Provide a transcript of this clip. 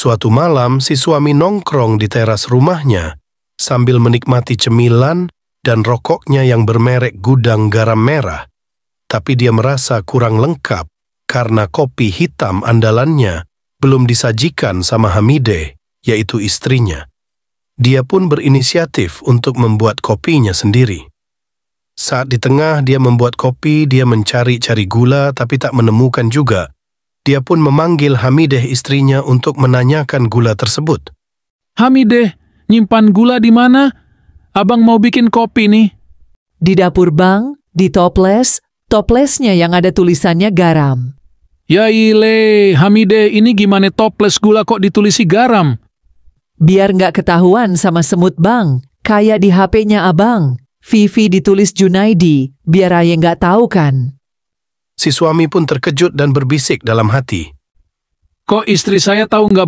Suatu malam, si suami nongkrong di teras rumahnya sambil menikmati cemilan dan rokoknya yang bermerek gudang garam merah. Tapi dia merasa kurang lengkap karena kopi hitam andalannya belum disajikan sama Hamide, yaitu istrinya. Dia pun berinisiatif untuk membuat kopinya sendiri. Saat di tengah dia membuat kopi, dia mencari-cari gula tapi tak menemukan juga dia pun memanggil Hamideh istrinya untuk menanyakan gula tersebut. Hamideh, nyimpan gula di mana? Abang mau bikin kopi nih. Di dapur bang, di toples, toplesnya yang ada tulisannya garam. Yaile, Hamideh ini gimana toples gula kok ditulisi garam? Biar nggak ketahuan sama semut bang, kayak di HP-nya abang. Vivi ditulis Junaidi, biar Aye nggak tahu kan. Si suami pun terkejut dan berbisik dalam hati. Kok istri saya tahu nggak